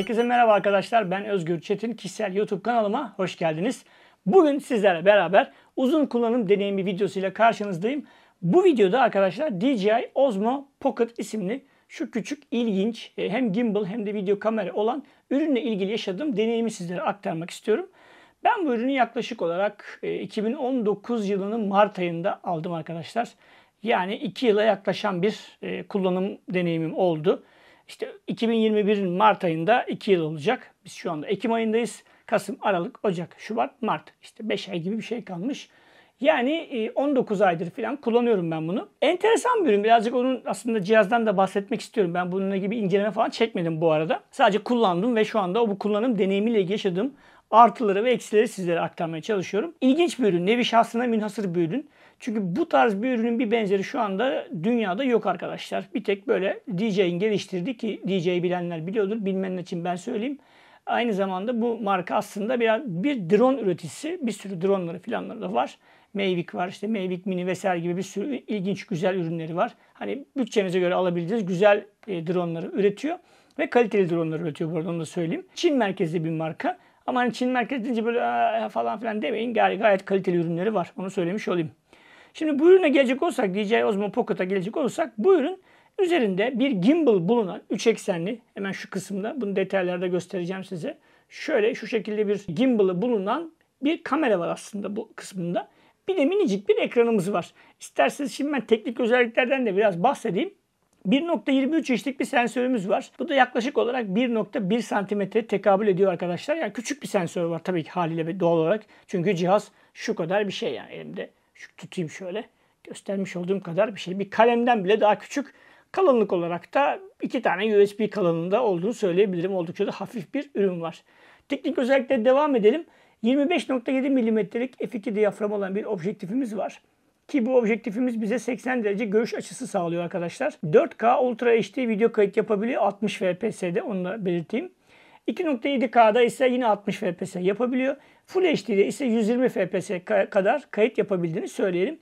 Herkese merhaba arkadaşlar. Ben Özgür Çetin. Kişisel YouTube kanalıma hoş geldiniz. Bugün sizlerle beraber uzun kullanım deneyimi videosuyla karşınızdayım. Bu videoda arkadaşlar DJI Osmo Pocket isimli şu küçük ilginç e, hem gimbal hem de video kamera olan ürünle ilgili yaşadığım deneyimi sizlere aktarmak istiyorum. Ben bu ürünü yaklaşık olarak 2019 e, yılının Mart ayında aldım arkadaşlar. Yani 2 yıla yaklaşan bir e, kullanım deneyimim oldu. İşte 2021'in Mart ayında 2 yıl olacak. Biz şu anda Ekim ayındayız. Kasım, Aralık, Ocak, Şubat, Mart. İşte 5 ay gibi bir şey kalmış. Yani 19 e, aydır falan kullanıyorum ben bunu. Enteresan bir ürün. Birazcık onun aslında cihazdan da bahsetmek istiyorum. Ben bununla gibi inceleme falan çekmedim bu arada. Sadece kullandım ve şu anda o bu kullanım deneyimiyle yaşadığım artıları ve eksileri sizlere aktarmaya çalışıyorum. İlginç bir ürün. Nevi şahsına münhasır bir ürün. Çünkü bu tarz bir ürünün bir benzeri şu anda dünyada yok arkadaşlar. Bir tek böyle DJ'in geliştirdiği ki DJ'yi bilenler biliyordur. Bilmeyenler için ben söyleyeyim. Aynı zamanda bu marka aslında bir, bir drone üreticisi. Bir sürü droneları filanları da var. Mavic var işte Mavic Mini vesaire gibi bir sürü ilginç güzel ürünleri var. Hani bütçemize göre alabileceğiz güzel e, droneları üretiyor. Ve kaliteli droneları üretiyor burada onu da söyleyeyim. Çin merkezli bir marka. Ama hani Çin merkezli deyince böyle falan filan demeyin. Gay gayet kaliteli ürünleri var. Onu söylemiş olayım. Şimdi bu ürüne gelecek olsak, DJI Osmo Pocket'a gelecek olsak, bu ürün üzerinde bir gimbal bulunan 3 eksenli hemen şu kısımda bunu detaylarda göstereceğim size. Şöyle şu şekilde bir gimbal'ı bulunan bir kamera var aslında bu kısmında. Bir de minicik bir ekranımız var. İsterseniz şimdi ben teknik özelliklerden de biraz bahsedeyim. 1.23 inçlik bir sensörümüz var. Bu da yaklaşık olarak 1.1 santimetre tekabül ediyor arkadaşlar. Yani küçük bir sensör var tabii ki haliyle doğal olarak. Çünkü cihaz şu kadar bir şey yani elimde. Şu tutayım şöyle. Göstermiş olduğum kadar bir şey. Bir kalemden bile daha küçük. Kalınlık olarak da iki tane USB kalınlığında olduğunu söyleyebilirim. Oldukça da hafif bir ürün var. Teknik özellikle devam edelim. 25.7 mm'lik f2 diyafram olan bir objektifimiz var. Ki bu objektifimiz bize 80 derece görüş açısı sağlıyor arkadaşlar. 4K Ultra HD video kayıt yapabiliyor 60 FPS'de onu da belirteyim. 2.7K'da ise yine 60 FPS yapabiliyor. Full HD'de ise 120 fps kadar kayıt yapabildiğini söyleyelim.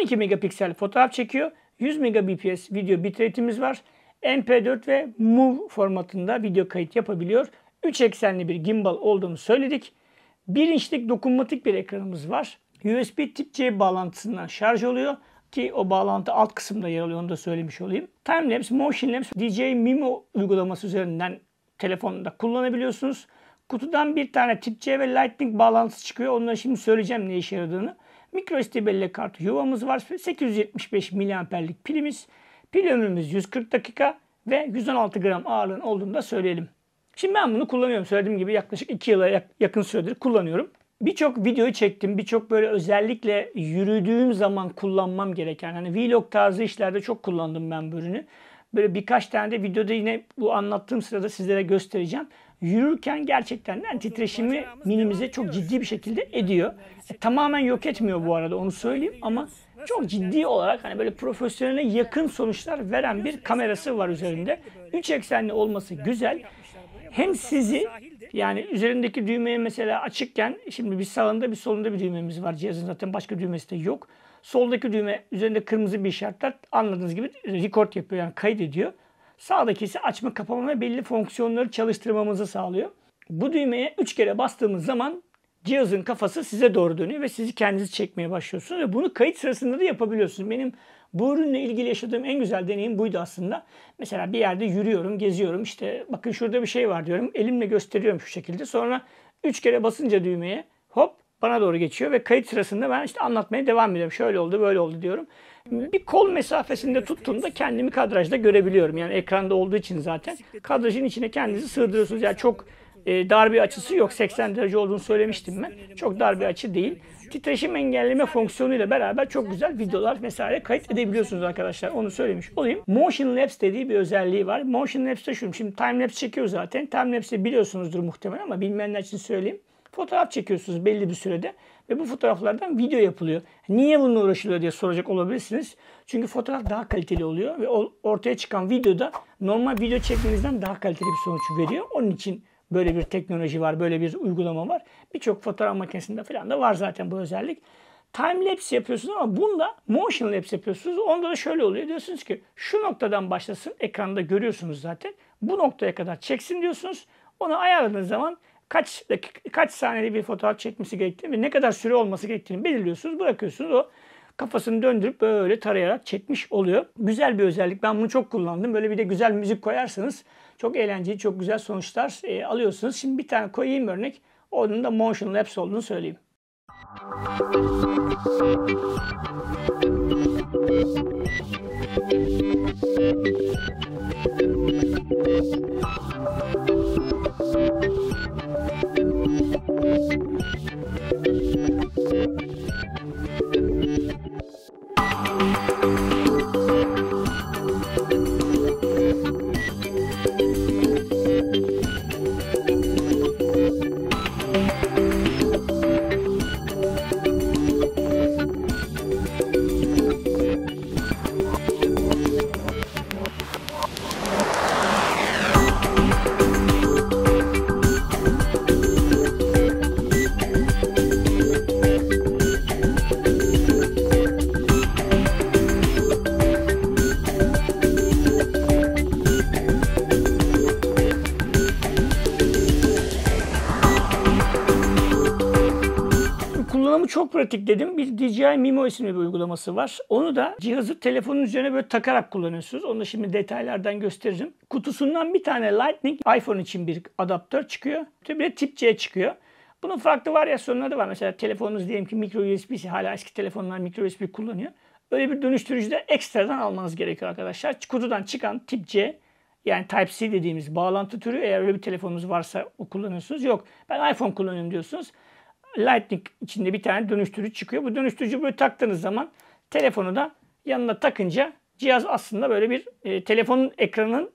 12 megapiksel fotoğraf çekiyor. 100 megabps video bitrate'imiz var. MP4 ve MOV formatında video kayıt yapabiliyor. 3 eksenli bir gimbal olduğunu söyledik. 1 inçlik dokunmatik bir ekranımız var. USB tip C bağlantısından şarj oluyor ki o bağlantı alt kısımda yer alıyor onu da söylemiş olayım. Timelapse, Motionlapse, DJ Mimo uygulaması üzerinden telefonda kullanabiliyorsunuz. Kutudan bir tane Tip-C ve Lightning bağlantısı çıkıyor. Onları şimdi söyleyeceğim ne işe yaradığını. SD bellek kartı yuvamız var. 875 miliamperlik pilimiz. Pil ömrümüz 140 dakika ve 116 gram ağırlığın olduğunu da söyleyelim. Şimdi ben bunu kullanıyorum. Söylediğim gibi yaklaşık 2 yıla yakın süredir kullanıyorum. Birçok videoyu çektim. Birçok böyle özellikle yürüdüğüm zaman kullanmam gereken hani vlog tarzı işlerde çok kullandım ben bu ürünü. Böyle birkaç tane de videoda yine bu anlattığım sırada sizlere göstereceğim yürürken gerçekten de hani titreşimi minimize çok ciddi bir şekilde ediyor. E, tamamen yok etmiyor bu arada onu söyleyeyim ama çok ciddi olarak hani böyle profesyonele yakın sonuçlar veren bir kamerası var üzerinde. Üç eksenli olması güzel. Hem sizi yani üzerindeki düğmeye mesela açıkken şimdi bir sağında bir solunda bir düğmemiz var. Cihazın zaten başka düğmesi de yok. Soldaki düğme üzerinde kırmızı bir işaretler anladığınız gibi record yapıyor yani kaydediyor. Sağdakisi açma kapama ve belli fonksiyonları çalıştırmamızı sağlıyor. Bu düğmeye 3 kere bastığımız zaman cihazın kafası size doğru dönüyor ve sizi kendinizi çekmeye başlıyorsunuz. Ve bunu kayıt sırasında da yapabiliyorsunuz. Benim bu ürünle ilgili yaşadığım en güzel deneyim buydu aslında. Mesela bir yerde yürüyorum, geziyorum. İşte bakın şurada bir şey var diyorum. Elimle gösteriyorum şu şekilde. Sonra 3 kere basınca düğmeye hop bana doğru geçiyor ve kayıt sırasında ben işte anlatmaya devam ediyorum. Şöyle oldu, böyle oldu diyorum bir kol mesafesinde tuttuğumda kendimi kadrajda görebiliyorum. Yani ekranda olduğu için zaten kadrajın içine kendinizi sığdırıyorsunuz. Yani çok e, dar bir açısı yok. 80 derece olduğunu söylemiştim ben. Çok dar bir açı değil. Titreşim engelleme fonksiyonuyla beraber çok güzel videolar vesaire kayıt edebiliyorsunuz arkadaşlar. Onu söylemiş olayım. Motion lapse dediği bir özelliği var. Motion lapse Labs'te şunu. Şimdi Time Lapse çekiyor zaten. Time Lapse'i biliyorsunuzdur muhtemelen ama bilmeyenler için söyleyeyim. Fotoğraf çekiyorsunuz belli bir sürede. Ve bu fotoğraflardan video yapılıyor. Niye bununla uğraşılıyor diye soracak olabilirsiniz. Çünkü fotoğraf daha kaliteli oluyor ve ortaya çıkan videoda normal video çekmenizden daha kaliteli bir sonuç veriyor. Onun için böyle bir teknoloji var, böyle bir uygulama var. Birçok fotoğraf makinesinde falan da var zaten bu özellik. Time lapse yapıyorsunuz ama bunda motion lapse yapıyorsunuz. Onda da şöyle oluyor. Diyorsunuz ki şu noktadan başlasın. Ekranda görüyorsunuz zaten. Bu noktaya kadar çeksin diyorsunuz. Onu ayarladığınız zaman kaç dakika, kaç saniyede bir fotoğraf çekmesi gerektiğini ve ne kadar süre olması gerektiğini belirliyorsunuz. Bırakıyorsunuz o kafasını döndürüp böyle tarayarak çekmiş oluyor. Güzel bir özellik. Ben bunu çok kullandım. Böyle bir de güzel müzik koyarsanız çok eğlenceli, çok güzel sonuçlar e, alıyorsunuz. Şimdi bir tane koyayım örnek. Onun da Motion lapse olduğunu söyleyeyim. Müzik Thank Uygulamamı çok pratik dedim. Bir DJI Mimo isimli bir uygulaması var. Onu da cihazı telefonun üzerine böyle takarak kullanıyorsunuz. Onu da şimdi detaylardan gösteririm. Kutusundan bir tane Lightning iPhone için bir adaptör çıkıyor. Bir de tip C çıkıyor. Bunun farklı varyasyonları var. Mesela telefonunuz diyelim ki micro USB'si hala eski telefonlar micro USB kullanıyor. Öyle bir dönüştürücü de ekstradan almanız gerekiyor arkadaşlar. Kutudan çıkan tip C yani Type-C dediğimiz bağlantı türü eğer öyle bir telefonunuz varsa o kullanıyorsunuz. Yok ben iPhone kullanıyorum diyorsunuz. Lightning içinde bir tane dönüştürücü çıkıyor. Bu dönüştürücü böyle taktığınız zaman telefonu da yanına takınca cihaz aslında böyle bir e, telefonun ekranını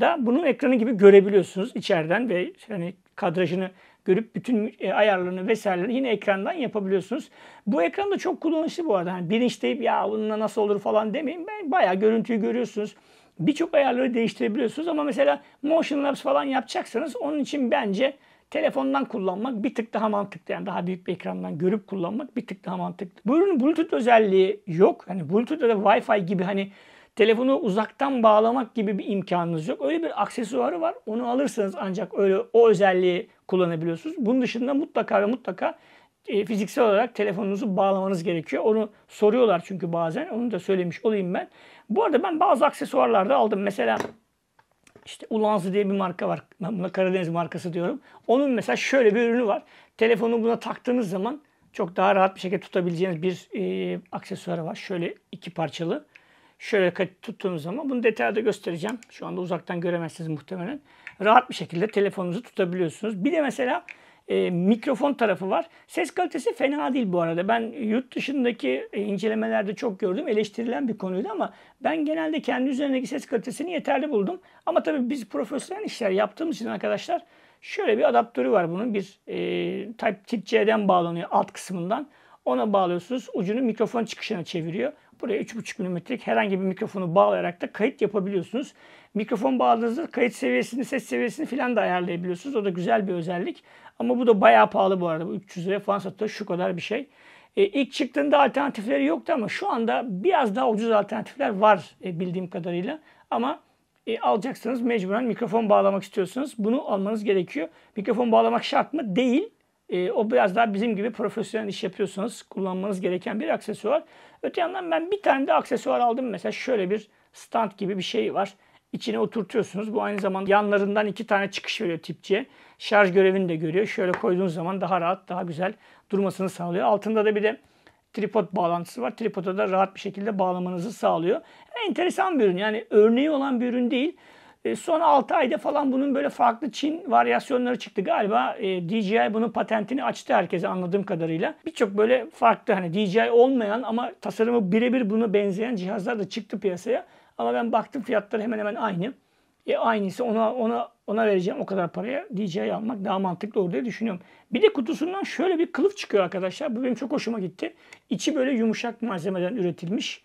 da bunun ekranı gibi görebiliyorsunuz içeriden ve hani kadrajını görüp bütün e, ayarlarını vesaireleri yine ekrandan yapabiliyorsunuz. Bu ekran da çok kullanışlı bu arada. Hani bilinçleyip ya bununla nasıl olur falan demeyin. Ben bayağı görüntüyü görüyorsunuz. Birçok ayarları değiştirebiliyorsunuz ama mesela Motion Labs falan yapacaksanız onun için bence Telefondan kullanmak bir tık daha mantıklı. Yani daha büyük bir ekrandan görüp kullanmak bir tık daha mantıklı. Bu ürünün Bluetooth özelliği yok. Hani Bluetooth'da da Wi-Fi gibi hani telefonu uzaktan bağlamak gibi bir imkanınız yok. Öyle bir aksesuarı var. Onu alırsanız ancak öyle o özelliği kullanabiliyorsunuz. Bunun dışında mutlaka ve mutlaka e, fiziksel olarak telefonunuzu bağlamanız gerekiyor. Onu soruyorlar çünkü bazen. Onu da söylemiş olayım ben. Bu arada ben bazı aksesuarlarda aldım. Mesela işte Ulansı diye bir marka var. Ben buna Karadeniz markası diyorum. Onun mesela şöyle bir ürünü var. Telefonu buna taktığınız zaman çok daha rahat bir şekilde tutabileceğiniz bir e, aksesuarı var. Şöyle iki parçalı. Şöyle tuttuğunuz zaman bunu detayda göstereceğim. Şu anda uzaktan göremezsiniz muhtemelen. Rahat bir şekilde telefonunuzu tutabiliyorsunuz. Bir de mesela e, mikrofon tarafı var. Ses kalitesi fena değil bu arada. Ben yurt dışındaki e, incelemelerde çok gördüm. Eleştirilen bir konuydu ama ben genelde kendi üzerindeki ses kalitesini yeterli buldum. Ama tabii biz profesyonel işler yaptığımız için arkadaşlar şöyle bir adaptörü var bunun. Bir e, type cden bağlanıyor alt kısmından. Ona bağlıyorsunuz. Ucunu mikrofon çıkışına çeviriyor. Buraya 3.5 milimetrelik herhangi bir mikrofonu bağlayarak da kayıt yapabiliyorsunuz. Mikrofon bağladığınızda kayıt seviyesini, ses seviyesini falan da ayarlayabiliyorsunuz. O da güzel bir özellik. Ama bu da bayağı pahalı bu arada. Bu 300 liraya falan satıyor. Şu kadar bir şey. E, ilk çıktığında alternatifleri yoktu ama şu anda biraz daha ucuz alternatifler var e, bildiğim kadarıyla. Ama e, alacaksanız mecburen mikrofon bağlamak istiyorsunuz. bunu almanız gerekiyor. Mikrofon bağlamak şart mı? Değil. E, o biraz daha bizim gibi profesyonel iş yapıyorsanız kullanmanız gereken bir aksesuar. Öte yandan ben bir tane de aksesuar aldım. Mesela şöyle bir stand gibi bir şey var. İçine oturtuyorsunuz. Bu aynı zamanda yanlarından iki tane çıkış veriyor tipçiye. Şarj görevini de görüyor. Şöyle koyduğunuz zaman daha rahat, daha güzel durmasını sağlıyor. Altında da bir de tripod bağlantısı var. Tripoda da rahat bir şekilde bağlamanızı sağlıyor. Enteresan bir ürün. Yani örneği olan bir ürün değil. E, son 6 ayda falan bunun böyle farklı Çin varyasyonları çıktı. Galiba e, DJI bunun patentini açtı herkese anladığım kadarıyla. Birçok böyle farklı hani DJI olmayan ama tasarımı birebir buna benzeyen cihazlar da çıktı piyasaya. Ama ben baktım fiyatları hemen hemen aynı. E aynısı ona ona ona vereceğim o kadar paraya DJI almak daha mantıklı olur diye düşünüyorum. Bir de kutusundan şöyle bir kılıf çıkıyor arkadaşlar. Bu benim çok hoşuma gitti. İçi böyle yumuşak malzemeden üretilmiş.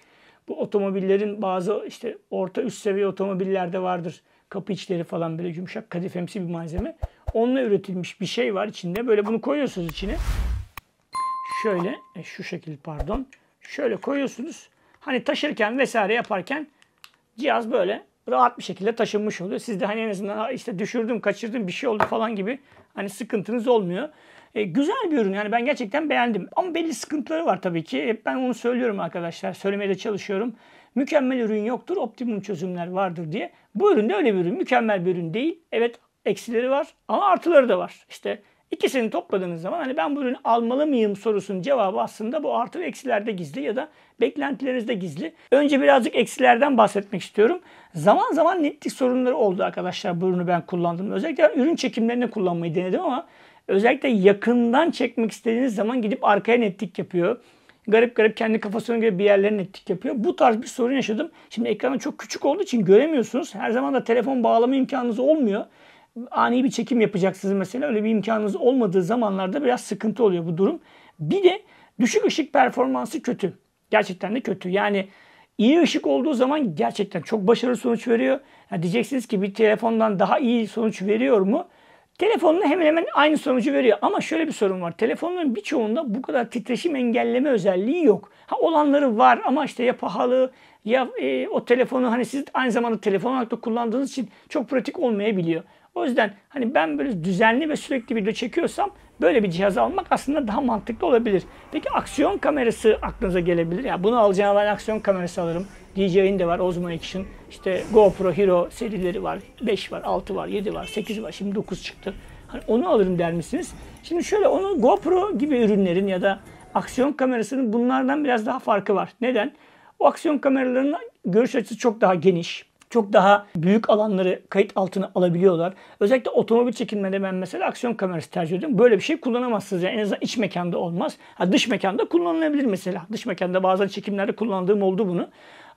Bu otomobillerin bazı işte orta üst seviye otomobillerde vardır kapı içleri falan böyle yumuşak kadifemsi bir malzeme. Onunla üretilmiş bir şey var içinde. Böyle bunu koyuyorsunuz içine. Şöyle e, şu şekil pardon. Şöyle koyuyorsunuz. Hani taşırken vesaire yaparken cihaz böyle rahat bir şekilde taşınmış oluyor. Siz de hani en azından işte düşürdüm, kaçırdım bir şey oldu falan gibi hani sıkıntınız olmuyor. E, güzel bir ürün yani ben gerçekten beğendim. Ama belli sıkıntıları var tabii ki. Hep ben onu söylüyorum arkadaşlar. Söylemeye de çalışıyorum. Mükemmel ürün yoktur, optimum çözümler vardır diye. Bu ürün de öyle bir ürün. Mükemmel bir ürün değil. Evet eksileri var ama artıları da var. İşte ikisini topladığınız zaman hani ben bu ürünü almalı mıyım sorusunun cevabı aslında bu artı ve eksilerde gizli ya da beklentilerinizde gizli. Önce birazcık eksilerden bahsetmek istiyorum. Zaman zaman netlik sorunları oldu arkadaşlar bu ürünü ben kullandım. Özellikle ürün çekimlerinde kullanmayı denedim ama Özellikle yakından çekmek istediğiniz zaman gidip arkaya netlik yapıyor. Garip garip kendi kafasına göre bir yerlere netlik yapıyor. Bu tarz bir sorun yaşadım. Şimdi ekranı çok küçük olduğu için göremiyorsunuz. Her zaman da telefon bağlama imkanınız olmuyor. Ani bir çekim yapacaksınız mesela. Öyle bir imkanınız olmadığı zamanlarda biraz sıkıntı oluyor bu durum. Bir de düşük ışık performansı kötü. Gerçekten de kötü. Yani iyi ışık olduğu zaman gerçekten çok başarılı sonuç veriyor. Yani diyeceksiniz ki bir telefondan daha iyi sonuç veriyor mu? Telefonla hemen hemen aynı sonucu veriyor. Ama şöyle bir sorun var. Telefonların birçoğunda bu kadar titreşim engelleme özelliği yok. Ha olanları var ama işte ya pahalı ya e, o telefonu hani siz aynı zamanda telefon olarak da kullandığınız için çok pratik olmayabiliyor. O yüzden hani ben böyle düzenli ve sürekli video çekiyorsam böyle bir cihaz almak aslında daha mantıklı olabilir. Peki aksiyon kamerası aklınıza gelebilir. Ya bunu alacağına ben aksiyon kamerası alırım. DJI'nin de var, Osmo Action, işte GoPro Hero serileri var. 5 var, 6 var, 7 var, 8 var, şimdi 9 çıktı. Hani onu alırım der misiniz? Şimdi şöyle onu GoPro gibi ürünlerin ya da aksiyon kamerasının bunlardan biraz daha farkı var. Neden? O aksiyon kameralarının görüş açısı çok daha geniş çok daha büyük alanları kayıt altına alabiliyorlar. Özellikle otomobil çekimlerinde ben mesela aksiyon kamerası tercih ediyorum. Böyle bir şey kullanamazsınız. Yani en azından iç mekanda olmaz. Ha, dış mekanda kullanılabilir mesela. Dış mekanda bazen çekimlerde kullandığım oldu bunu.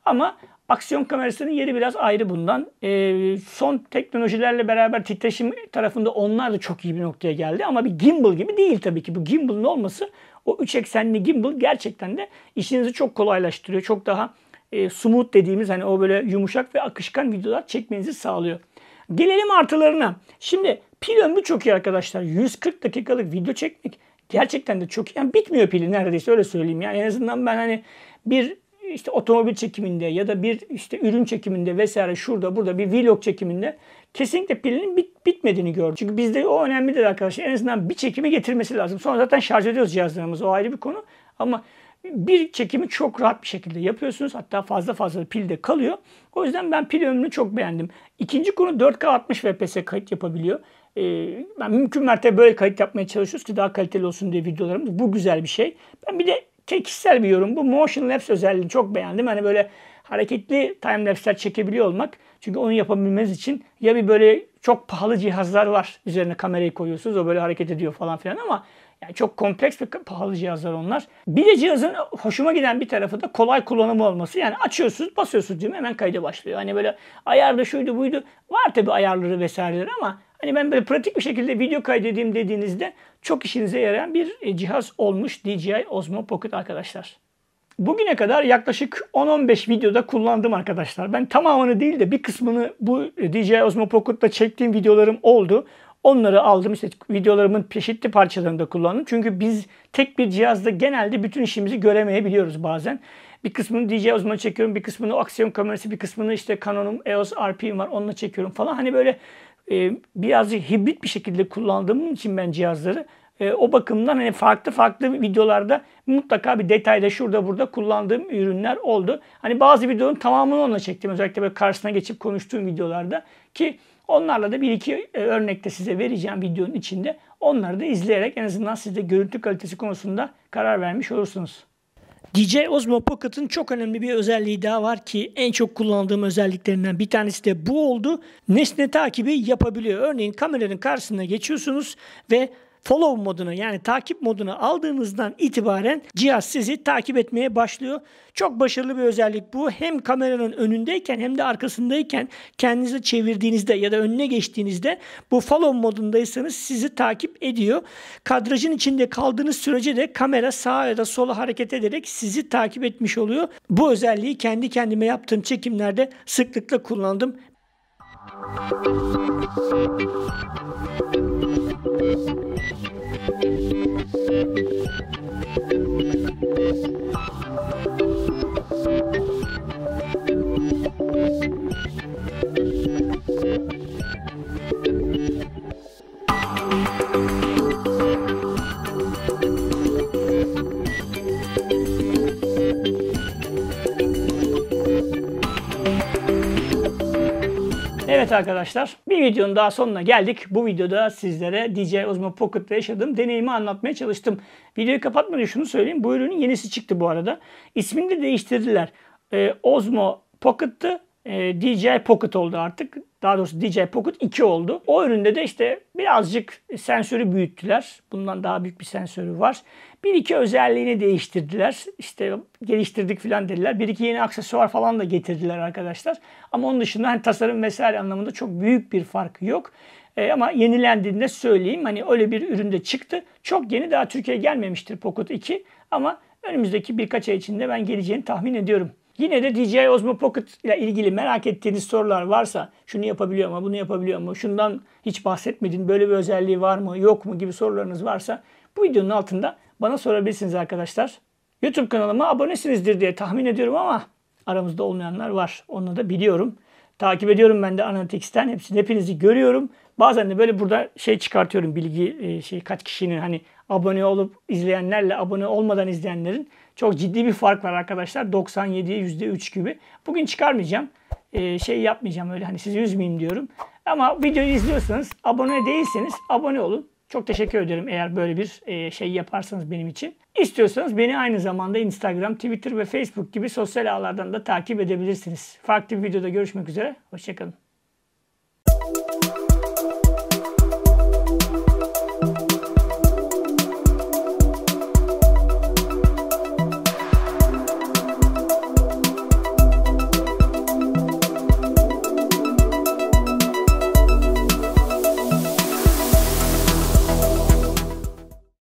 Ama aksiyon kamerasının yeri biraz ayrı bundan. E, son teknolojilerle beraber titreşim tarafında onlar da çok iyi bir noktaya geldi. Ama bir gimbal gibi değil tabii ki. Bu gimbal'ın olması o üç eksenli gimbal gerçekten de işinizi çok kolaylaştırıyor. Çok daha e, smooth dediğimiz hani o böyle yumuşak ve akışkan videolar çekmenizi sağlıyor. Gelelim artılarına. Şimdi pil ömrü çok iyi arkadaşlar. 140 dakikalık video çekmek gerçekten de çok iyi. Yani bitmiyor pili neredeyse öyle söyleyeyim. Yani en azından ben hani bir işte otomobil çekiminde ya da bir işte ürün çekiminde vesaire şurada burada bir vlog çekiminde kesinlikle pilinin bit, bitmediğini gördüm. Çünkü bizde o önemlidir arkadaşlar. En azından bir çekimi getirmesi lazım. Sonra zaten şarj ediyoruz cihazlarımızı. O ayrı bir konu. Ama bir çekimi çok rahat bir şekilde yapıyorsunuz. Hatta fazla fazla pil de kalıyor. O yüzden ben pil ömrünü çok beğendim. İkinci konu 4K 60 FPS kayıt yapabiliyor. Ee, ben mümkün mertebe böyle kayıt yapmaya çalışıyoruz ki daha kaliteli olsun diye videolarımız. Bu güzel bir şey. Ben bir de tek kişisel bir yorum bu. Motion Labs özelliğini çok beğendim. Hani böyle hareketli time lapse'ler çekebiliyor olmak. Çünkü onu yapabilmeniz için ya bir böyle çok pahalı cihazlar var. Üzerine kamerayı koyuyorsunuz. O böyle hareket ediyor falan filan ama yani çok kompleks ve pahalı cihazlar onlar. Bir de cihazın hoşuma giden bir tarafı da kolay kullanımı olması. Yani açıyorsunuz, basıyorsunuz değil Hemen kayda başlıyor. Hani böyle ayarda şuydu buydu. Var tabi ayarları vesaireleri ama hani ben böyle pratik bir şekilde video kaydedeyim dediğinizde çok işinize yarayan bir e, cihaz olmuş DJI Osmo Pocket arkadaşlar. Bugüne kadar yaklaşık 10-15 videoda kullandım arkadaşlar. Ben tamamını değil de bir kısmını bu e, DJI Osmo Pocket'ta çektiğim videolarım oldu. Onları aldım işte videolarımın çeşitli parçalarında kullandım. Çünkü biz tek bir cihazda genelde bütün işimizi göremeyebiliyoruz bazen. Bir kısmını DJI uzmanı çekiyorum, bir kısmını aksiyon kamerası, bir kısmını işte Canon'um EOS RP'm var onunla çekiyorum falan. Hani böyle e, birazcık hibrit bir şekilde kullandığım için ben cihazları e, o bakımdan hani farklı farklı videolarda mutlaka bir detayda şurada burada kullandığım ürünler oldu. Hani bazı videonun tamamını onunla çektim. Özellikle böyle karşısına geçip konuştuğum videolarda ki Onlarla da bir iki e, örnekte size vereceğim videonun içinde. Onları da izleyerek en azından siz de görüntü kalitesi konusunda karar vermiş olursunuz. DJI Osmo Pocket'ın çok önemli bir özelliği daha var ki en çok kullandığım özelliklerinden bir tanesi de bu oldu. Nesne takibi yapabiliyor. Örneğin kameranın karşısına geçiyorsunuz ve follow moduna yani takip moduna aldığınızdan itibaren cihaz sizi takip etmeye başlıyor. Çok başarılı bir özellik bu. Hem kameranın önündeyken hem de arkasındayken kendinizi çevirdiğinizde ya da önüne geçtiğinizde bu follow modundaysanız sizi takip ediyor. Kadrajın içinde kaldığınız sürece de kamera sağa ya da sola hareket ederek sizi takip etmiş oluyor. Bu özelliği kendi kendime yaptığım çekimlerde sıklıkla kullandım. Müzik Evet arkadaşlar bir videonun daha sonuna geldik. Bu videoda sizlere DJI Osmo Pocket'ta yaşadığım deneyimi anlatmaya çalıştım. Videoyu kapatmadan şunu söyleyeyim. Bu ürünün yenisi çıktı bu arada. İsmini de değiştirdiler. Ee, Osmo Pocket'tı. E, ee, DJI Pocket oldu artık daha doğrusu DJ Pocket 2 oldu. O üründe de işte birazcık sensörü büyüttüler. Bundan daha büyük bir sensörü var. Bir iki özelliğini değiştirdiler. İşte geliştirdik falan dediler. Bir iki yeni aksesuar falan da getirdiler arkadaşlar. Ama onun dışında hani tasarım vesaire anlamında çok büyük bir fark yok. E, ama yenilendiğini de söyleyeyim. Hani öyle bir üründe çıktı. Çok yeni daha Türkiye'ye gelmemiştir Pocket 2. Ama önümüzdeki birkaç ay içinde ben geleceğini tahmin ediyorum. Yine de DJI Osmo Pocket ile ilgili merak ettiğiniz sorular varsa şunu yapabiliyor mu, bunu yapabiliyor mu, şundan hiç bahsetmedin, böyle bir özelliği var mı, yok mu gibi sorularınız varsa bu videonun altında bana sorabilirsiniz arkadaşlar. YouTube kanalıma abonesinizdir diye tahmin ediyorum ama aramızda olmayanlar var. Onu da biliyorum. Takip ediyorum ben de Analytics'ten. Hepsini hepinizi görüyorum. Bazen de böyle burada şey çıkartıyorum bilgi e, şey kaç kişinin hani abone olup izleyenlerle abone olmadan izleyenlerin çok ciddi bir fark var arkadaşlar. 97'ye %3 gibi. Bugün çıkarmayacağım. Ee, şey yapmayacağım öyle hani sizi üzmeyeyim diyorum. Ama videoyu izliyorsanız abone değilseniz abone olun. Çok teşekkür ederim eğer böyle bir e, şey yaparsanız benim için. İstiyorsanız beni aynı zamanda Instagram, Twitter ve Facebook gibi sosyal ağlardan da takip edebilirsiniz. Farklı bir videoda görüşmek üzere. Hoşçakalın.